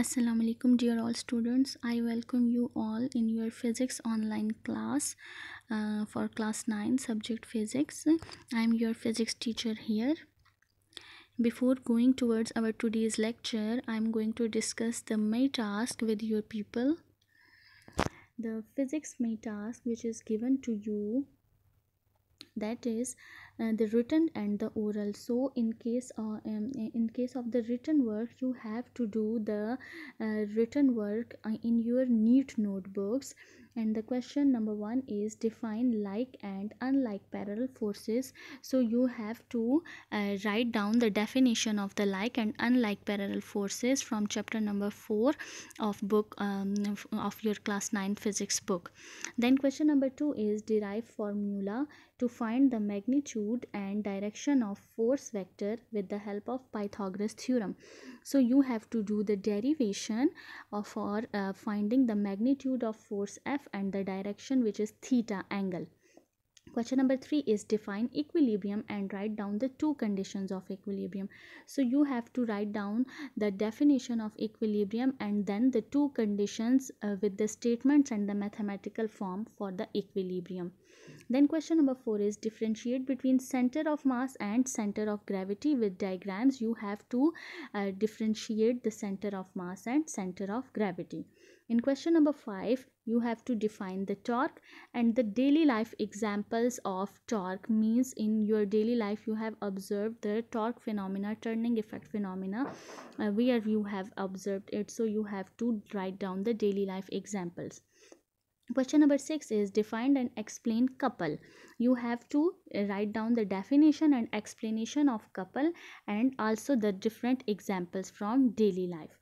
assalamu alaikum dear all students i welcome you all in your physics online class uh, for class 9 subject physics i am your physics teacher here before going towards our today's lecture i am going to discuss the may task with your people the physics may task which is given to you that is uh, the written and the oral so in case uh, um, in case of the written work you have to do the uh, written work uh, in your neat notebooks and the question number one is define like and unlike parallel forces so you have to uh, write down the definition of the like and unlike parallel forces from chapter number four of book um, of your class 9 physics book then question number two is derive formula to find the magnitude and direction of force vector with the help of Pythagoras theorem. So you have to do the derivation of or uh, finding the magnitude of force F and the direction which is theta angle. Question number three is define equilibrium and write down the two conditions of equilibrium. So you have to write down the definition of equilibrium and then the two conditions uh, with the statements and the mathematical form for the equilibrium. Then question number four is differentiate between center of mass and center of gravity with diagrams. You have to uh, differentiate the center of mass and center of gravity. In question number 5, you have to define the torque and the daily life examples of torque means in your daily life you have observed the torque phenomena, turning effect phenomena uh, where you have observed it. So you have to write down the daily life examples question number six is defined and explain couple you have to uh, write down the definition and explanation of couple and also the different examples from daily life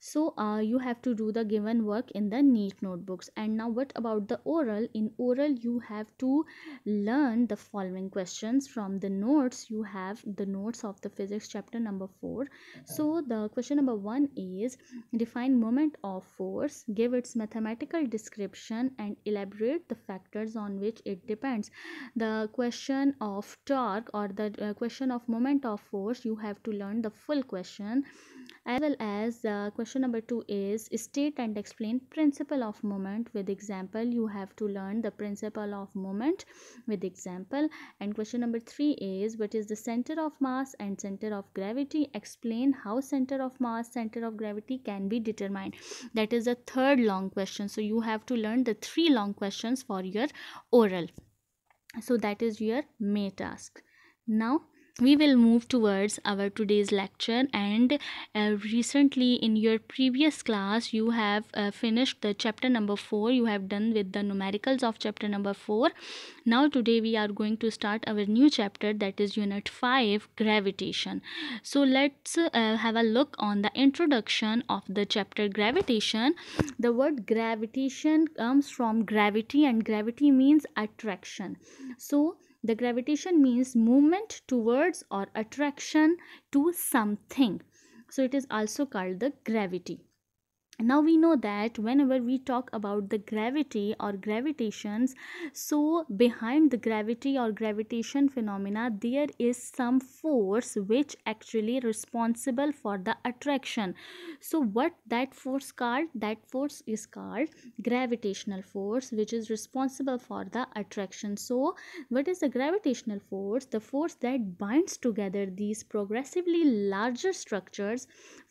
so uh, you have to do the given work in the neat notebooks and now what about the oral in oral you have to learn the following questions from the notes you have the notes of the physics chapter number 4 so the question number 1 is define moment of force give its mathematical description and elaborate the factors on which it depends the question of torque or the uh, question of moment of force you have to learn the full question as well as uh, question number two is state and explain principle of moment with example you have to learn the principle of moment with example and question number three is what is the center of mass and center of gravity explain how center of mass center of gravity can be determined that is the third long question so you have to learn the three long questions for your oral so that is your may task now we will move towards our today's lecture and uh, recently in your previous class you have uh, finished the chapter number 4 you have done with the numericals of chapter number 4 now today we are going to start our new chapter that is unit 5 gravitation so let's uh, have a look on the introduction of the chapter gravitation the word gravitation comes from gravity and gravity means attraction so the gravitation means movement towards or attraction to something so it is also called the gravity now we know that whenever we talk about the gravity or gravitations so behind the gravity or gravitation phenomena there is some force which actually responsible for the attraction so what that force called that force is called gravitational force which is responsible for the attraction so what is the gravitational force the force that binds together these progressively larger structures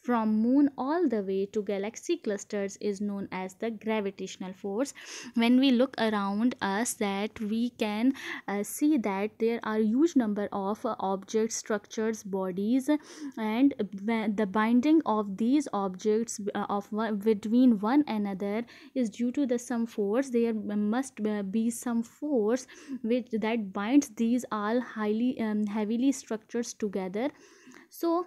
from moon all the way to galaxy clusters is known as the gravitational force when we look around us that we can uh, see that there are huge number of uh, objects structures bodies and the binding of these objects uh, of one, between one another is due to the some force there must be some force which that binds these all highly um, heavily structures together so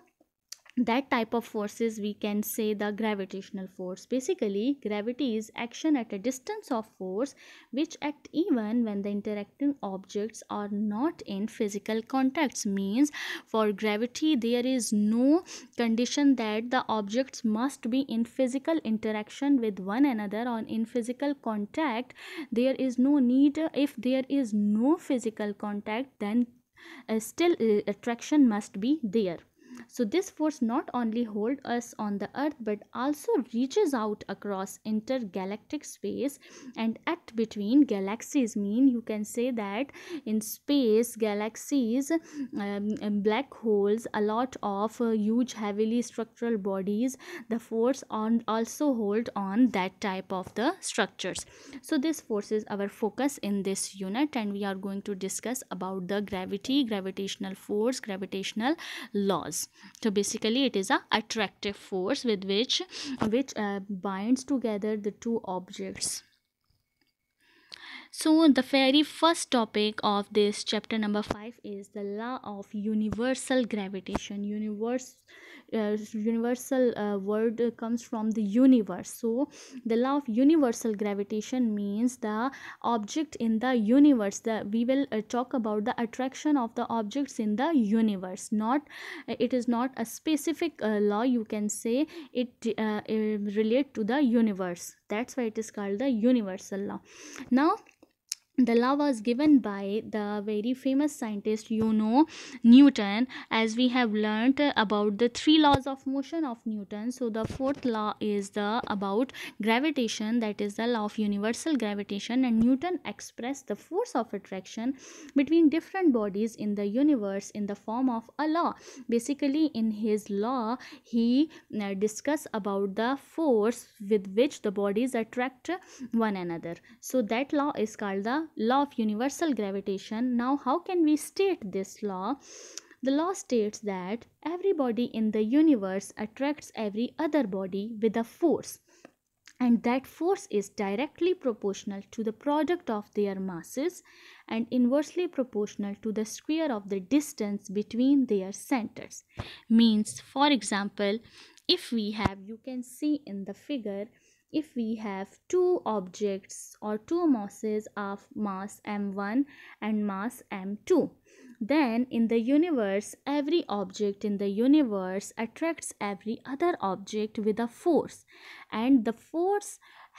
that type of forces we can say the gravitational force basically gravity is action at a distance of force which act even when the interacting objects are not in physical contacts means for gravity there is no condition that the objects must be in physical interaction with one another or in physical contact there is no need if there is no physical contact then uh, still uh, attraction must be there so this force not only hold us on the earth but also reaches out across intergalactic space and act between galaxies mean you can say that in space galaxies um, um, black holes a lot of uh, huge heavily structural bodies the force on also hold on that type of the structures so this force is our focus in this unit and we are going to discuss about the gravity gravitational force gravitational laws so basically it is a attractive force with which which uh, binds together the two objects so the very first topic of this chapter number 5 is the law of universal gravitation universe uh, universal uh, word comes from the universe so the law of universal gravitation means the object in the universe the we will uh, talk about the attraction of the objects in the universe not uh, it is not a specific uh, law you can say it, it relate to the universe that's why it is called the universal law now the law was given by the very famous scientist you know newton as we have learnt about the three laws of motion of newton so the fourth law is the about gravitation that is the law of universal gravitation and newton expressed the force of attraction between different bodies in the universe in the form of a law basically in his law he uh, discussed about the force with which the bodies attract one another so that law is called the law of universal gravitation now how can we state this law the law states that every body in the universe attracts every other body with a force and that force is directly proportional to the product of their masses and inversely proportional to the square of the distance between their centers means for example if we have you can see in the figure if we have two objects or two masses of mass m1 and mass m2 then in the universe every object in the universe attracts every other object with a force and the force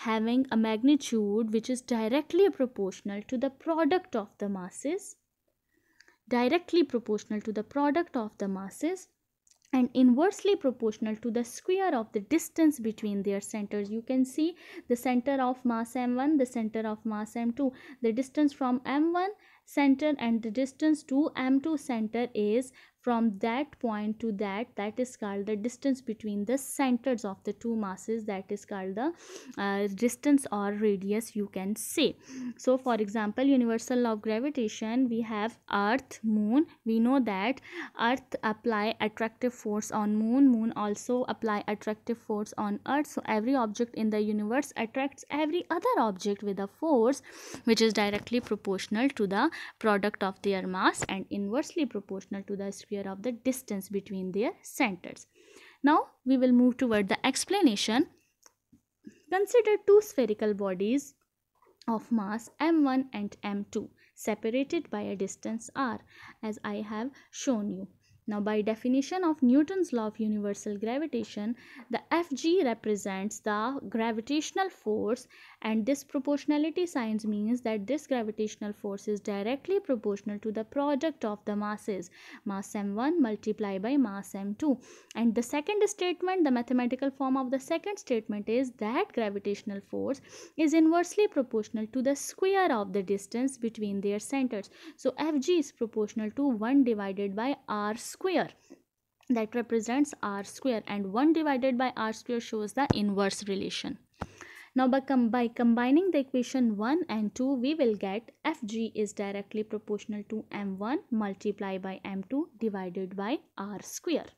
having a magnitude which is directly proportional to the product of the masses directly proportional to the product of the masses and inversely proportional to the square of the distance between their centers you can see the center of mass m1 the center of mass m2 the distance from m1 center and the distance to m2 center is from that point to that that is called the distance between the centers of the two masses that is called the uh, distance or radius you can say so for example universal law of gravitation we have earth moon we know that earth apply attractive force on moon moon also apply attractive force on earth so every object in the universe attracts every other object with a force which is directly proportional to the product of their mass and inversely proportional to the of the distance between their centers. Now we will move toward the explanation. Consider two spherical bodies of mass m1 and m2 separated by a distance r as I have shown you. Now by definition of Newton's law of universal gravitation, the Fg represents the gravitational force and this proportionality signs means that this gravitational force is directly proportional to the product of the masses mass m1 multiplied by mass m2 and the second statement the mathematical form of the second statement is that gravitational force is inversely proportional to the square of the distance between their centers so fg is proportional to 1 divided by r square square that represents r square and 1 divided by r square shows the inverse relation. Now by, com by combining the equation 1 and 2 we will get Fg is directly proportional to m1 multiplied by m2 divided by r square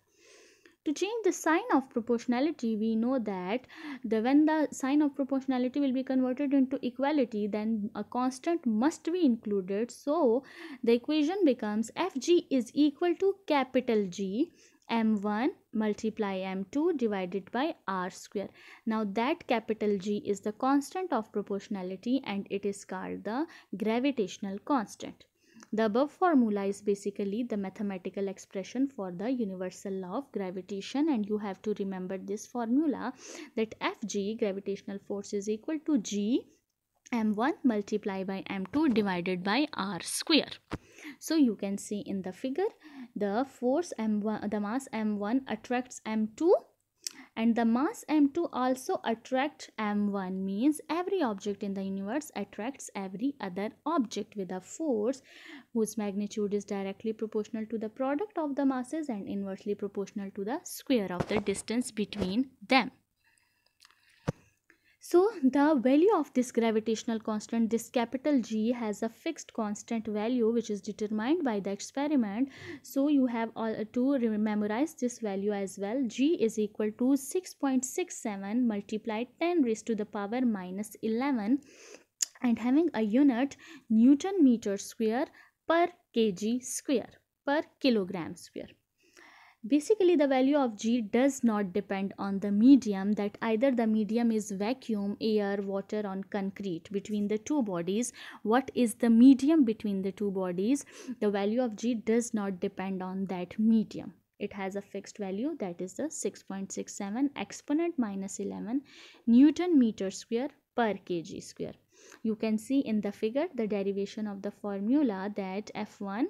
to change the sign of proportionality we know that the when the sign of proportionality will be converted into equality then a constant must be included so the equation becomes fg is equal to capital g m1 multiply m2 divided by r square now that capital g is the constant of proportionality and it is called the gravitational constant the above formula is basically the mathematical expression for the universal law of gravitation and you have to remember this formula that Fg gravitational force is equal to G m1 multiplied by m2 divided by r square so you can see in the figure the force m1 the mass m1 attracts m2 and the mass m2 also attracts m1 means every object in the universe attracts every other object with a force whose magnitude is directly proportional to the product of the masses and inversely proportional to the square of the distance between them so the value of this gravitational constant, this capital G has a fixed constant value which is determined by the experiment. So you have all uh, to memorize this value as well. G is equal to 6.67 multiplied 10 raised to the power minus 11 and having a unit Newton meter square per kg square per kilogram square basically the value of g does not depend on the medium that either the medium is vacuum air water on concrete between the two bodies what is the medium between the two bodies the value of g does not depend on that medium it has a fixed value that is the 6.67 exponent minus 11 newton meter square per kg square you can see in the figure the derivation of the formula that f1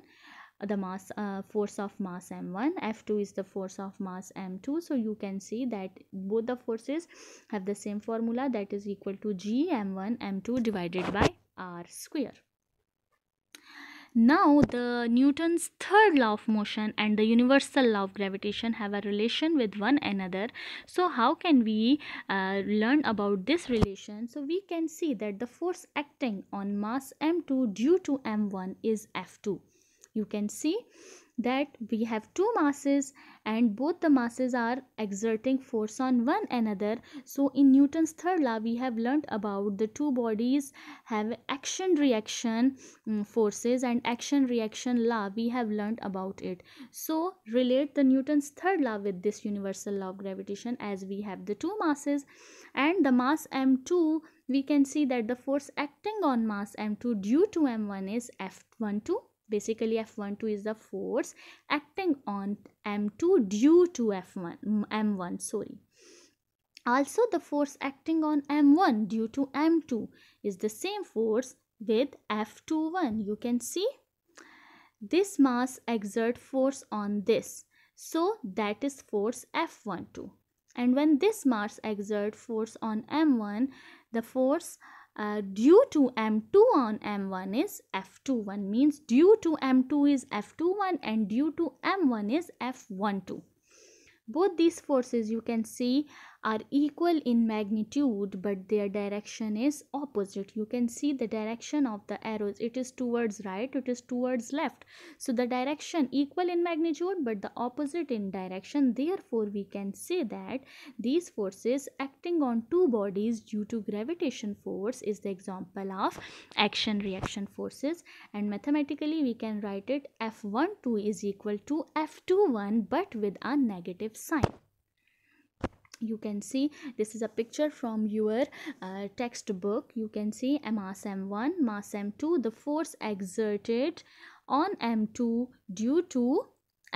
the mass uh, force of mass m1 f2 is the force of mass m2 so you can see that both the forces have the same formula that is equal to g m1 m2 divided by r square now the newton's third law of motion and the universal law of gravitation have a relation with one another so how can we uh, learn about this relation so we can see that the force acting on mass m2 due to m1 is f2 you can see that we have two masses and both the masses are exerting force on one another so in newton's third law we have learned about the two bodies have action reaction mm, forces and action reaction law we have learned about it so relate the newton's third law with this universal law of gravitation as we have the two masses and the mass m2 we can see that the force acting on mass m2 due to m1 is f12 basically f12 is the force acting on m2 due to f1 m1 sorry also the force acting on m1 due to m2 is the same force with f21 you can see this mass exert force on this so that is force f12 and when this mass exert force on m1 the force uh, due to M2 on M1 is F21 means due to M2 is F21 and due to M1 is F12. Both these forces you can see are equal in magnitude but their direction is opposite you can see the direction of the arrows it is towards right it is towards left so the direction equal in magnitude but the opposite in direction therefore we can say that these forces acting on two bodies due to gravitation force is the example of action reaction forces and mathematically we can write it f12 is equal to f21 but with a negative sign you can see this is a picture from your uh, textbook you can see mass m1 mass m2 the force exerted on m2 due to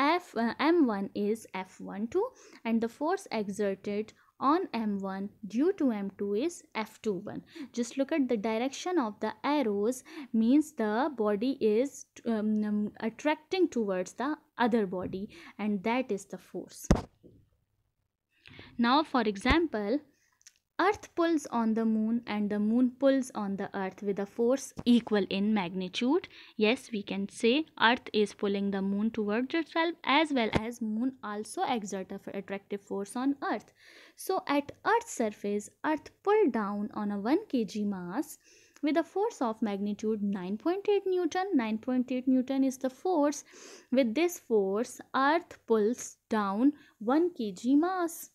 f uh, m1 is f12 and the force exerted on m1 due to m2 is f21 just look at the direction of the arrows means the body is um, attracting towards the other body and that is the force now, for example, Earth pulls on the moon and the moon pulls on the earth with a force equal in magnitude. Yes, we can say earth is pulling the moon towards itself as well as moon also exert a attractive force on earth. So at earth's surface, earth pulled down on a 1 kg mass with a force of magnitude 9.8 newton 9.8 newton is the force with this force earth pulls down 1 kg mass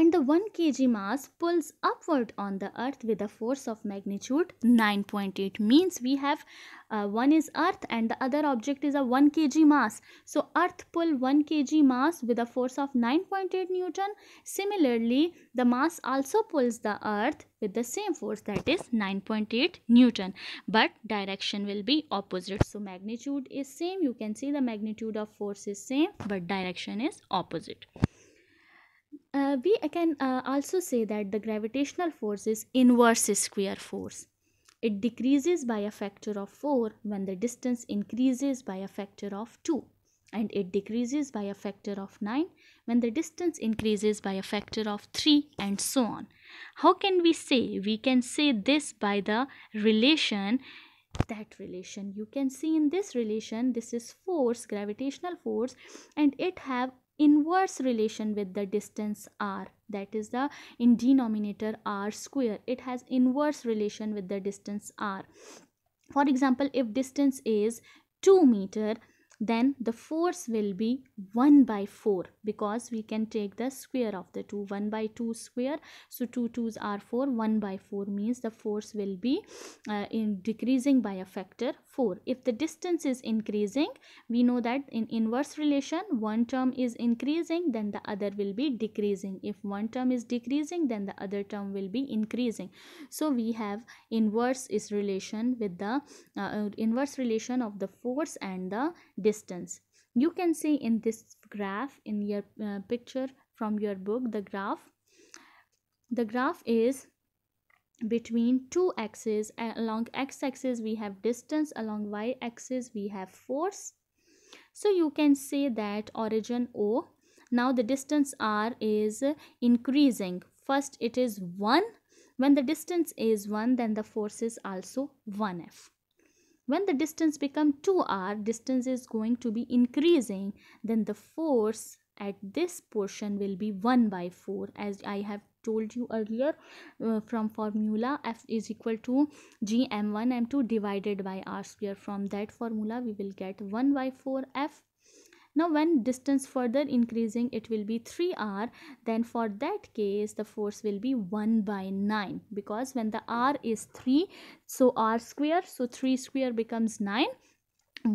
and the 1 kg mass pulls upward on the earth with a force of magnitude 9.8 means we have uh, one is earth and the other object is a 1 kg mass so earth pull 1 kg mass with a force of 9.8 newton similarly the mass also pulls the earth with the same force that is 9.8 newton but direction will be opposite so magnitude is same you can see the magnitude of force is same but direction is opposite uh, we can uh, also say that the gravitational force is inverse square force. It decreases by a factor of 4 when the distance increases by a factor of 2 and it decreases by a factor of 9 when the distance increases by a factor of 3 and so on. How can we say? We can say this by the relation that relation you can see in this relation this is force gravitational force and it have inverse relation with the distance r that is the in denominator r square it has inverse relation with the distance r for example if distance is 2 meter then the force will be 1 by 4 because we can take the square of the 2 1 by 2 square so 2 2's are 4 1 by 4 means the force will be uh, in decreasing by a factor 4 if the distance is increasing we know that in inverse relation one term is increasing then the other will be decreasing if one term is decreasing then the other term will be increasing so we have inverse is relation with the uh, inverse relation of the force and the distance you can see in this graph in your uh, picture from your book the graph the graph is between two axes along x-axis we have distance along y-axis we have force so you can say that origin o now the distance r is increasing first it is 1 when the distance is 1 then the force is also 1f when the distance become 2r distance is going to be increasing then the force at this portion will be 1 by 4 as i have told you earlier uh, from formula f is equal to g m1 m2 divided by r square from that formula we will get 1 by 4 f now when distance further increasing it will be 3r then for that case the force will be 1 by 9 because when the r is 3 so r square so 3 square becomes 9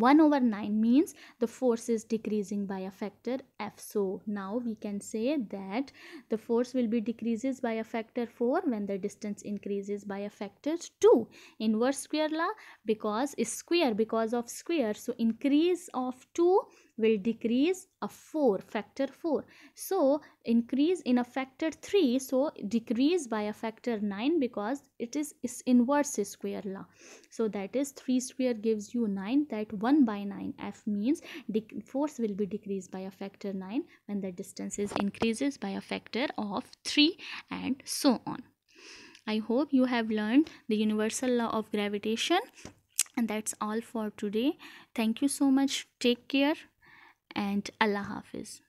1 over 9 means the force is decreasing by a factor f so now we can say that the force will be decreases by a factor 4 when the distance increases by a factor 2 inverse square law because is square because of square so increase of 2 will decrease a 4 factor 4 so increase in a factor 3 so decrease by a factor 9 because it is its inverse square law so that is 3 square gives you 9 that 1 by 9 f means force will be decreased by a factor 9 when the distance is increases by a factor of 3 and so on i hope you have learned the universal law of gravitation and that's all for today thank you so much take care and Allah Hafiz.